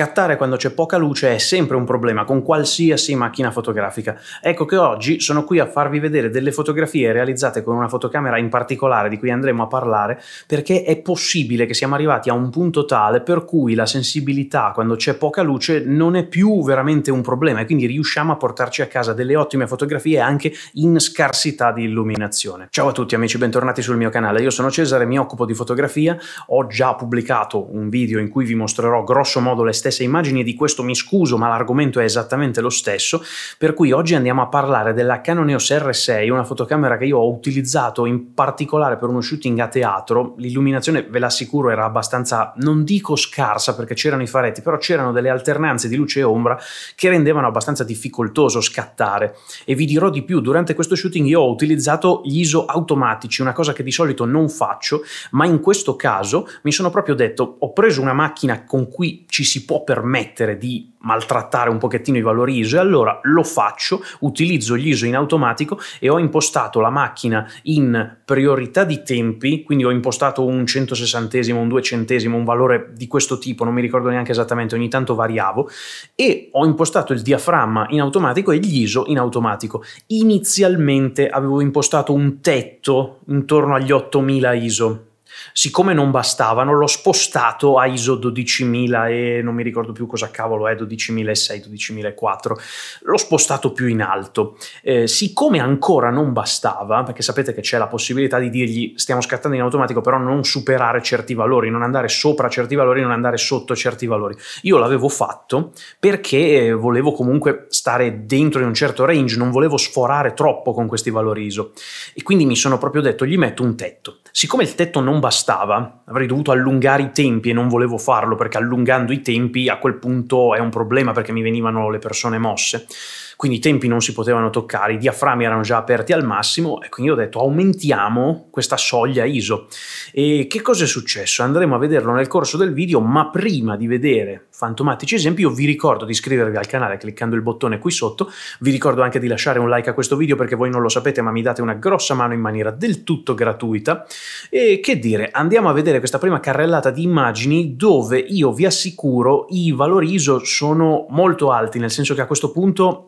scattare quando c'è poca luce è sempre un problema con qualsiasi macchina fotografica. Ecco che oggi sono qui a farvi vedere delle fotografie realizzate con una fotocamera in particolare di cui andremo a parlare perché è possibile che siamo arrivati a un punto tale per cui la sensibilità quando c'è poca luce non è più veramente un problema e quindi riusciamo a portarci a casa delle ottime fotografie anche in scarsità di illuminazione. Ciao a tutti amici, bentornati sul mio canale. Io sono Cesare, mi occupo di fotografia, ho già pubblicato un video in cui vi mostrerò grosso modo le stesse stesse immagini, di questo mi scuso, ma l'argomento è esattamente lo stesso, per cui oggi andiamo a parlare della Canon EOS R6, una fotocamera che io ho utilizzato in particolare per uno shooting a teatro, l'illuminazione ve l'assicuro era abbastanza, non dico scarsa perché c'erano i faretti, però c'erano delle alternanze di luce e ombra che rendevano abbastanza difficoltoso scattare e vi dirò di più, durante questo shooting io ho utilizzato gli ISO automatici, una cosa che di solito non faccio, ma in questo caso mi sono proprio detto ho preso una macchina con cui ci si può permettere di maltrattare un pochettino i valori ISO e allora lo faccio, utilizzo gli ISO in automatico e ho impostato la macchina in priorità di tempi, quindi ho impostato un 160, esimo un 200, esimo un valore di questo tipo, non mi ricordo neanche esattamente, ogni tanto variavo e ho impostato il diaframma in automatico e gli ISO in automatico. Inizialmente avevo impostato un tetto intorno agli 8000 ISO siccome non bastavano, l'ho spostato a ISO 12000 e non mi ricordo più cosa cavolo è, 12006, 12004, l'ho spostato più in alto. Eh, siccome ancora non bastava, perché sapete che c'è la possibilità di dirgli stiamo scattando in automatico, però non superare certi valori, non andare sopra certi valori, non andare sotto certi valori. Io l'avevo fatto perché eh, volevo comunque stare dentro in un certo range, non volevo sforare troppo con questi valori ISO e quindi mi sono proprio detto gli metto un tetto. Siccome il tetto non bastava, bastava. Avrei dovuto allungare i tempi e non volevo farlo perché allungando i tempi a quel punto è un problema perché mi venivano le persone mosse quindi i tempi non si potevano toccare, i diaframmi erano già aperti al massimo e quindi ho detto aumentiamo questa soglia ISO. E che cosa è successo? Andremo a vederlo nel corso del video, ma prima di vedere fantomatici esempi io vi ricordo di iscrivervi al canale cliccando il bottone qui sotto, vi ricordo anche di lasciare un like a questo video perché voi non lo sapete ma mi date una grossa mano in maniera del tutto gratuita e che dire, andiamo a vedere questa prima carrellata di immagini dove io vi assicuro i valori ISO sono molto alti, nel senso che a questo punto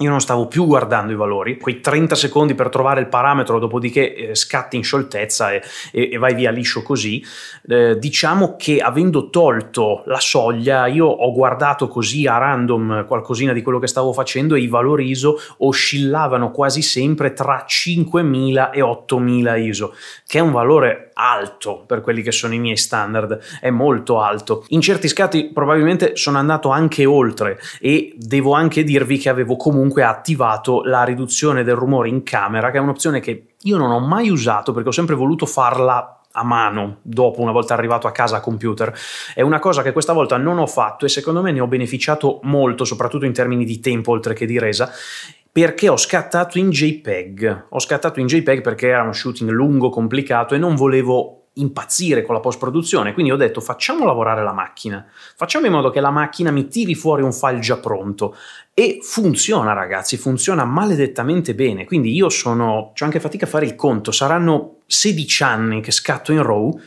io non stavo più guardando i valori, quei 30 secondi per trovare il parametro, dopodiché eh, scatti in scioltezza e, e, e, vai via liscio così. Eh, diciamo che avendo tolto la soglia, io ho guardato così a random qualcosina di quello che stavo facendo e i valori ISO oscillavano quasi sempre tra 5000 e 8000 ISO, che è un valore alto per quelli che sono i miei standard, è molto alto. In certi scatti probabilmente sono andato anche oltre e devo anche dirvi che avevo comunque attivato la riduzione del rumore in camera, che è un'opzione che io non ho mai usato perché ho sempre voluto farla a mano dopo una volta arrivato a casa a computer. È una cosa che questa volta non ho fatto e secondo me ne ho beneficiato molto, soprattutto in termini di tempo oltre che di resa perché ho scattato in JPEG. Ho scattato in JPEG perché era un shooting lungo, complicato e non volevo impazzire con la post produzione, quindi ho detto facciamo lavorare la macchina, facciamo in modo che la macchina mi tiri fuori un file già pronto e funziona ragazzi, funziona maledettamente bene, quindi io sono, ho anche fatica a fare il conto, saranno 16 anni che scatto in RAW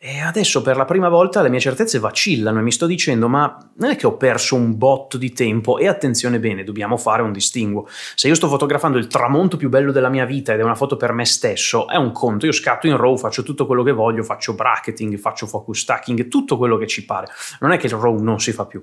e adesso per la prima volta le mie certezze vacillano e mi sto dicendo ma non è che ho perso un botto di tempo e attenzione bene, dobbiamo fare un distinguo. Se io sto fotografando il tramonto più bello della mia vita ed è una foto per me stesso, è un conto, io scatto in RAW, faccio tutto quello che voglio, faccio bracketing, faccio focus stacking, tutto quello che ci pare. Non è che il RAW non si fa più.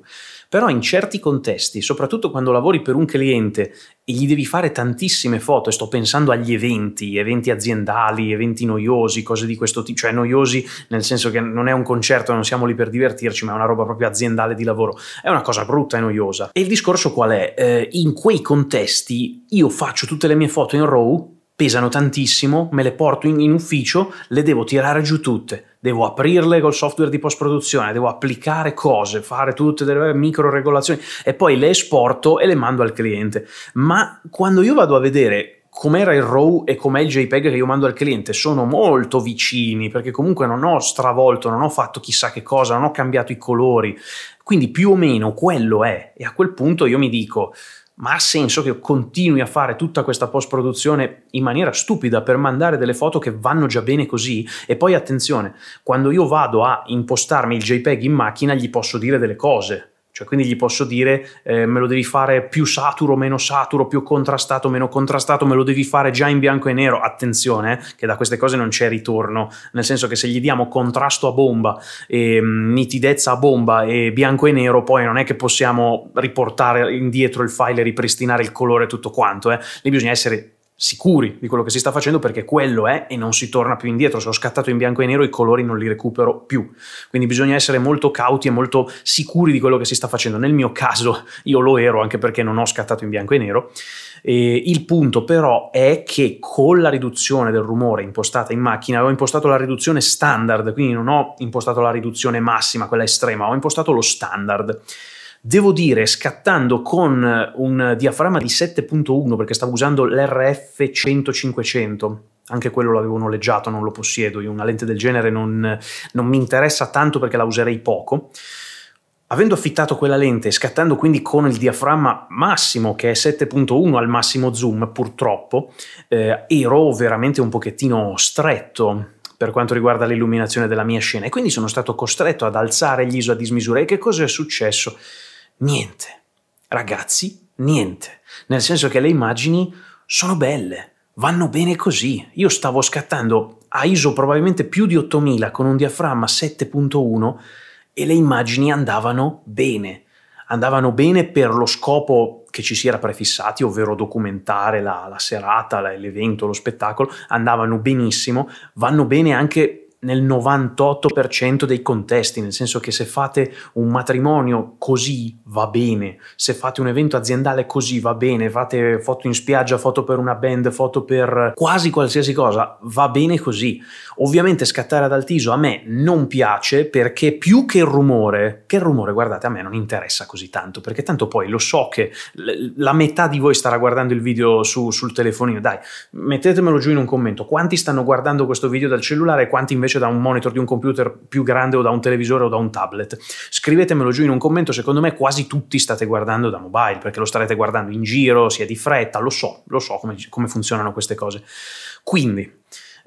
Però in certi contesti, soprattutto quando lavori per un cliente e gli devi fare tantissime foto, e sto pensando agli eventi, eventi aziendali, eventi noiosi, cose di questo tipo, cioè noiosi nel nel senso che non è un concerto, non siamo lì per divertirci, ma è una roba proprio aziendale di lavoro. È una cosa brutta e noiosa. E il discorso qual è? Eh, in quei contesti io faccio tutte le mie foto in RAW, pesano tantissimo, me le porto in, in ufficio, le devo tirare giù tutte devo aprirle col software di post produzione, devo applicare cose, fare tutte delle micro regolazioni e poi le esporto e le mando al cliente. Ma quando io vado a vedere com'era il RAW e com'è il JPEG che io mando al cliente sono molto vicini perché comunque non ho stravolto, non ho fatto chissà che cosa, non ho cambiato i colori, quindi più o meno quello è e a quel punto io mi dico ma ha senso che continui a fare tutta questa post produzione in maniera stupida per mandare delle foto che vanno già bene così? E poi attenzione, quando io vado a impostarmi il JPEG in macchina gli posso dire delle cose, cioè, quindi gli posso dire eh, me lo devi fare più saturo, meno saturo, più contrastato, meno contrastato, me lo devi fare già in bianco e nero. Attenzione, eh, che da queste cose non c'è ritorno, nel senso che se gli diamo contrasto a bomba, e, mm, nitidezza a bomba e bianco e nero, poi non è che possiamo riportare indietro il file e ripristinare il colore e tutto quanto. Eh. Lì bisogna essere sicuri di quello che si sta facendo perché quello è e non si torna più indietro. Se ho scattato in bianco e nero i colori non li recupero più. Quindi bisogna essere molto cauti e molto sicuri di quello che si sta facendo. Nel mio caso io lo ero anche perché non ho scattato in bianco e nero. E il punto però è che con la riduzione del rumore impostata in macchina ho impostato la riduzione standard, quindi non ho impostato la riduzione massima, quella estrema, ho impostato lo standard devo dire scattando con eh, un diaframma di 7.1 perché stavo usando l'RF 100-500 anche quello l'avevo noleggiato, non lo possiedo, io una lente del genere non, non mi interessa tanto perché la userei poco. Avendo affittato quella lente scattando quindi con il diaframma massimo, che è 7.1 al massimo zoom, purtroppo, eh, ero veramente un pochettino stretto per quanto riguarda l'illuminazione della mia scena e quindi sono stato costretto ad alzare gli ISO a dismisura. E che cosa è successo? Niente. Ragazzi, niente. Nel senso che le immagini sono belle, vanno bene così. Io stavo scattando a ISO probabilmente più di 8000 con un diaframma 7.1 e le immagini andavano bene. Andavano bene per lo scopo che ci si era prefissati, ovvero documentare la, la serata, l'evento, lo spettacolo, andavano benissimo, vanno bene anche nel 98% dei contesti, nel senso che se fate un matrimonio così va bene, se fate un evento aziendale così va bene, fate foto in spiaggia, foto per una band, foto per quasi qualsiasi cosa, va bene così. Ovviamente scattare ad altiso a me non piace perché più che il rumore, che il rumore guardate a me non interessa così tanto, perché tanto poi lo so che la metà di voi starà guardando il video su, sul telefonino, dai, mettetemelo giù in un commento, quanti stanno guardando questo video dal cellulare e quanti invece invece da un monitor di un computer più grande o da un televisore o da un tablet. Scrivetemelo giù in un commento, secondo me quasi tutti state guardando da mobile, perché lo starete guardando in giro, si è di fretta, lo so, lo so come, come funzionano queste cose. Quindi,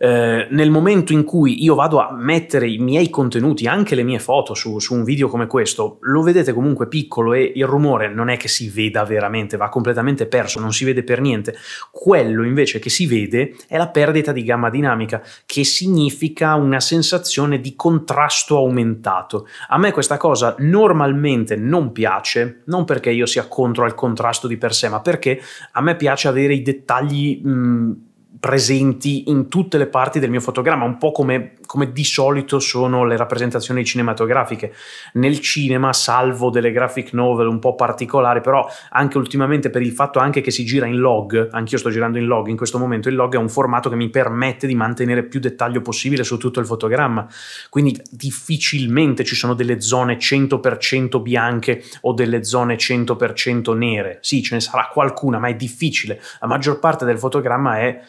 eh, nel momento in cui io vado a mettere i miei contenuti, anche le mie foto su, su, un video come questo, lo vedete comunque piccolo e il rumore non è che si veda veramente, va completamente perso, non si vede per niente. Quello invece che si vede è la perdita di gamma dinamica, che significa una sensazione di contrasto aumentato. A me questa cosa normalmente non piace, non perché io sia contro al contrasto di per sé, ma perché a me piace avere i dettagli... Mh, mm, presenti in tutte le parti del mio fotogramma, un po' come, come, di solito sono le rappresentazioni cinematografiche. Nel cinema, salvo delle graphic novel un po' particolari, però anche ultimamente per il fatto anche che si gira in log, anch'io sto girando in log in questo momento, il log è un formato che mi permette di mantenere più dettaglio possibile su tutto il fotogramma, quindi difficilmente ci sono delle zone 100% bianche o delle zone 100% nere. Sì, ce ne sarà qualcuna, ma è difficile. La maggior parte del fotogramma è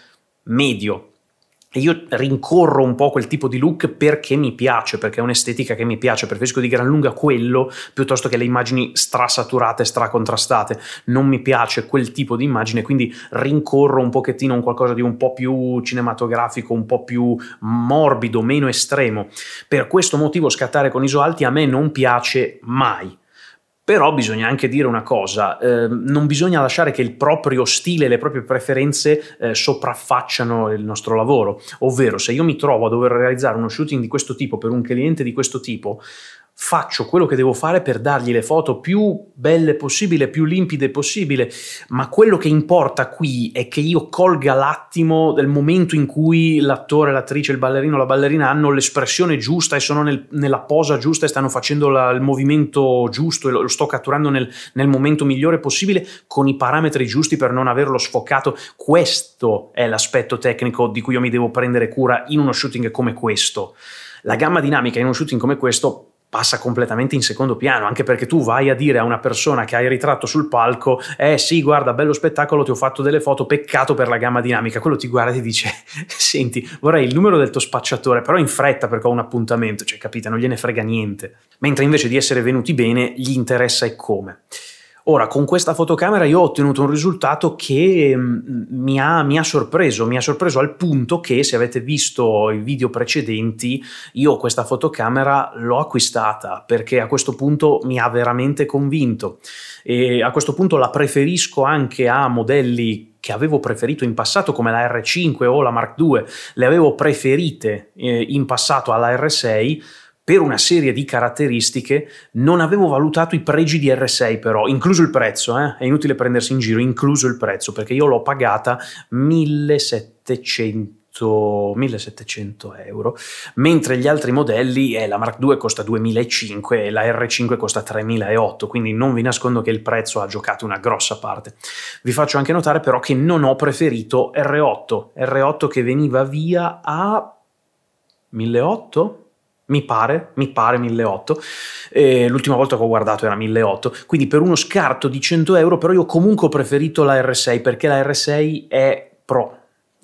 medio. io rincorro un po' quel tipo di look perché mi piace, perché è un'estetica che mi piace, preferisco di gran lunga quello piuttosto che le immagini strasaturate, stracontrastate. Non mi piace quel tipo di immagine, quindi rincorro un pochettino un qualcosa di un po' più cinematografico, un po' più morbido, meno estremo. Per questo motivo scattare con ISO alti a me non piace mai. Però bisogna anche dire una cosa, eh, non bisogna lasciare che il proprio stile, e le proprie preferenze eh, sopraffacciano il nostro lavoro, ovvero se io mi trovo a dover realizzare uno shooting di questo tipo per un cliente di questo tipo, faccio quello che devo fare per dargli le foto più belle possibile, più limpide possibile, ma quello che importa qui è che io colga l'attimo del momento in cui l'attore, l'attrice, il ballerino, la ballerina hanno l'espressione giusta e sono nel, nella posa giusta e stanno facendo la, il movimento giusto e lo, lo sto catturando nel, nel, momento migliore possibile con i parametri giusti per non averlo sfocato. Questo è l'aspetto tecnico di cui io mi devo prendere cura in uno shooting come questo. La gamma dinamica in uno shooting come questo passa completamente in secondo piano, anche perché tu vai a dire a una persona che hai ritratto sul palco, eh sì, guarda, bello spettacolo, ti ho fatto delle foto, peccato per la gamma dinamica, quello ti guarda e ti dice, senti, vorrei il numero del tuo spacciatore, però in fretta perché ho un appuntamento, cioè capite, non gliene frega niente, mentre invece di essere venuti bene, gli interessa e come. Ora, con questa fotocamera io ho ottenuto un risultato che mm, mi ha, mi ha, sorpreso, mi ha sorpreso al punto che se avete visto i video precedenti, io questa fotocamera l'ho acquistata perché a questo punto mi ha veramente convinto e a questo punto la preferisco anche a modelli che avevo preferito in passato come la R5 o la Mark II, le avevo preferite eh, in passato alla R6 per una serie di caratteristiche non avevo valutato i pregi di R6 però, incluso il prezzo, eh? è inutile prendersi in giro, incluso il prezzo, perché io l'ho pagata 1700. 1700 euro, mentre gli altri modelli, eh, la Mark II costa 2005 e la R5 costa 3008, quindi non vi nascondo che il prezzo ha giocato una grossa parte. Vi faccio anche notare però che non ho preferito R8, R8 che veniva via a 1800? mi pare, mi pare 1.800, eh, l'ultima volta che ho guardato era 1.800, quindi per uno scarto di 100 euro, però io comunque ho preferito la R6 perché la R6 è pro,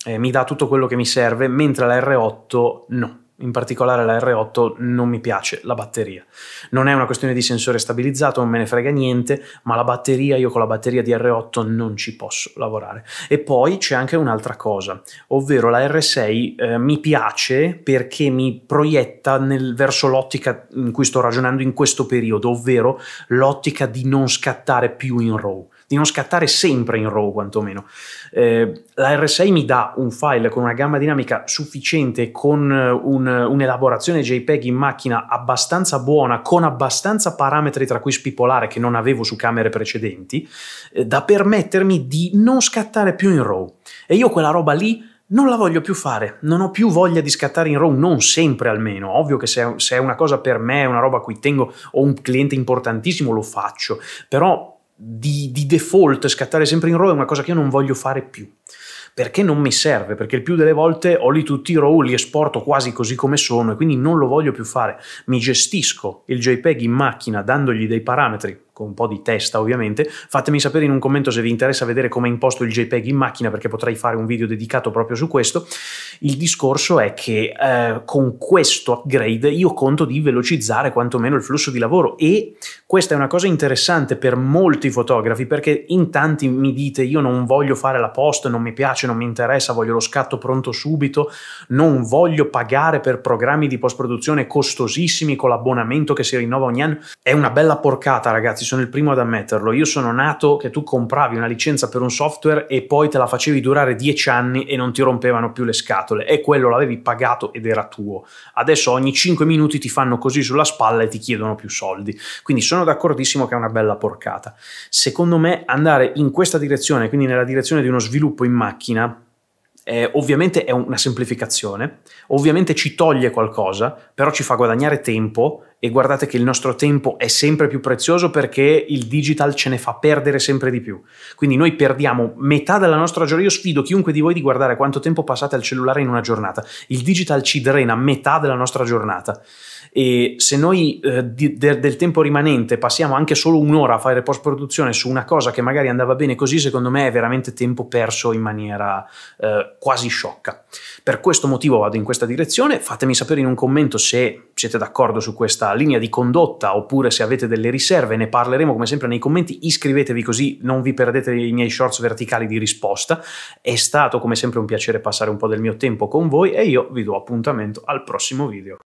eh, mi dà tutto quello che mi serve, mentre la R8 no in particolare la R8 non mi piace la batteria. Non è una questione di sensore stabilizzato, non me ne frega niente, ma la batteria, io con la batteria di R8 non ci posso lavorare. E poi c'è anche un'altra cosa, ovvero la R6 eh, mi piace perché mi proietta nel, verso l'ottica in cui sto ragionando in questo periodo, ovvero l'ottica di non scattare più in RAW di non scattare sempre in RAW quantomeno. Eh, la R6 mi dà un file con una gamma dinamica sufficiente, con eh, un, un'elaborazione JPEG in macchina abbastanza buona, con abbastanza parametri tra cui spipolare che non avevo su camere precedenti, eh, da permettermi di non scattare più in RAW. E io quella roba lì non la voglio più fare, non ho più voglia di scattare in RAW, non sempre almeno. Ovvio che se, è una cosa per me, una roba a cui tengo, ho un cliente importantissimo, lo faccio, però di, di default scattare sempre in RAW è una cosa che io non voglio fare più perché non mi serve, perché il più delle volte ho lì tutti i RAW, li esporto quasi così come sono e quindi non lo voglio più fare. Mi gestisco il JPEG in macchina dandogli dei parametri con un po' di testa ovviamente. Fatemi sapere in un commento se vi interessa vedere come imposto il JPEG in macchina perché potrei fare un video dedicato proprio su questo. Il discorso è che eh, con questo upgrade io conto di velocizzare quantomeno il flusso di lavoro e questa è una cosa interessante per molti fotografi perché in tanti mi dite io non voglio fare la post, non mi piace, non mi interessa, voglio lo scatto pronto subito, non voglio pagare per programmi di post produzione costosissimi con l'abbonamento che si rinnova ogni anno. È una bella porcata ragazzi sono il primo ad ammetterlo, io sono nato che tu compravi una licenza per un software e poi te la facevi durare dieci anni e non ti rompevano più le scatole e quello l'avevi pagato ed era tuo. Adesso ogni cinque minuti ti fanno così sulla spalla e ti chiedono più soldi. Quindi sono d'accordissimo che è una bella porcata. Secondo me andare in questa direzione, quindi nella direzione di uno sviluppo in macchina, eh, ovviamente è una semplificazione, ovviamente ci toglie qualcosa, però ci fa guadagnare tempo e guardate che il nostro tempo è sempre più prezioso perché il digital ce ne fa perdere sempre di più. Quindi noi perdiamo metà della nostra giornata. Io sfido chiunque di voi di guardare quanto tempo passate al cellulare in una giornata. Il digital ci drena metà della nostra giornata. E se noi eh, di, de, del tempo rimanente passiamo anche solo un'ora a fare post produzione su una cosa che magari andava bene così, secondo me è veramente tempo perso in maniera eh, quasi sciocca. Per questo motivo vado in questa direzione. Fatemi sapere in un commento se siete d'accordo su questa linea di condotta oppure se avete delle riserve ne parleremo come sempre nei commenti, iscrivetevi così non vi perdete i miei shorts verticali di risposta. È stato come sempre un piacere passare un po' del mio tempo con voi e io vi do appuntamento al prossimo video.